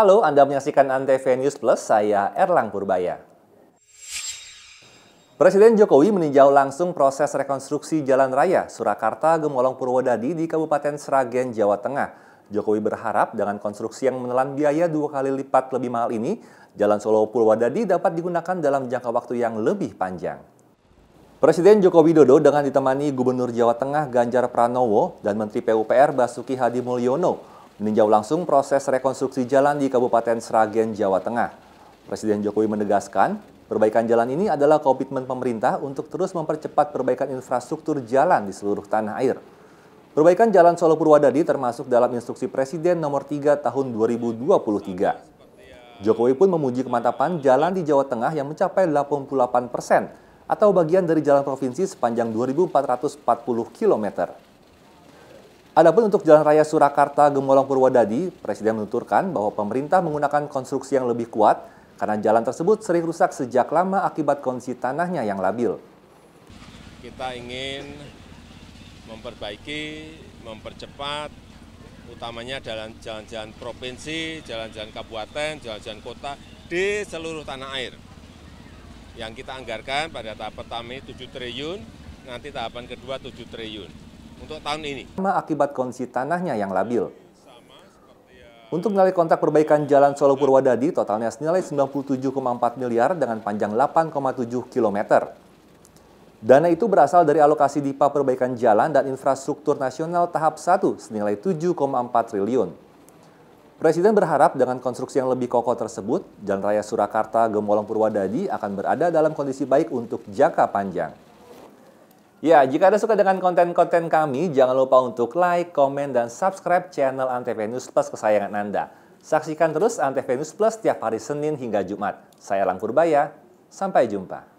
Halo, Anda menyaksikan Antv News Plus, saya Erlang Purbaya. Presiden Jokowi meninjau langsung proses rekonstruksi Jalan Raya Surakarta Gemolong Purwodadi di Kabupaten Sragen, Jawa Tengah. Jokowi berharap dengan konstruksi yang menelan biaya dua kali lipat lebih mahal ini, Jalan Solo Purwodadi dapat digunakan dalam jangka waktu yang lebih panjang. Presiden Joko Widodo dengan ditemani Gubernur Jawa Tengah Ganjar Pranowo dan Menteri PUPR Basuki Hadi Mulyono meninjau langsung proses rekonstruksi jalan di Kabupaten Sragen, Jawa Tengah. Presiden Jokowi menegaskan, perbaikan jalan ini adalah komitmen pemerintah untuk terus mempercepat perbaikan infrastruktur jalan di seluruh tanah air. Perbaikan jalan Solo Purwadadi termasuk dalam instruksi Presiden nomor 3 tahun 2023. Jokowi pun memuji kemantapan jalan di Jawa Tengah yang mencapai 88 persen atau bagian dari jalan provinsi sepanjang 2.440 kilometer. Adapun untuk Jalan Raya Surakarta Gemolong Purwodadi, Presiden menuturkan bahwa pemerintah menggunakan konstruksi yang lebih kuat karena jalan tersebut sering rusak sejak lama akibat kondisi tanahnya yang labil. Kita ingin memperbaiki, mempercepat, utamanya dalam jalan-jalan provinsi, jalan-jalan kabupaten, jalan-jalan kota di seluruh tanah air. Yang kita anggarkan pada tahap pertama 7 triliun, nanti tahapan kedua 7 triliun untuk tahun ini. Akibat kondisi tanahnya yang labil. Untuk nilai kontrak perbaikan Jalan Solo Purwadadi totalnya senilai 97,4 miliar dengan panjang 8,7 km. Dana itu berasal dari alokasi DIPA perbaikan jalan dan infrastruktur nasional tahap 1 senilai 7,4 triliun. Presiden berharap dengan konstruksi yang lebih kokoh tersebut, Jalan Raya Surakarta Gemolong Purwadadi akan berada dalam kondisi baik untuk jangka panjang. Ya, jika Anda suka dengan konten-konten kami, jangan lupa untuk like, komen, dan subscribe channel Antv News Plus kesayangan Anda. Saksikan terus Antv News Plus tiap hari Senin hingga Jumat. Saya Lang Purbaya, sampai jumpa.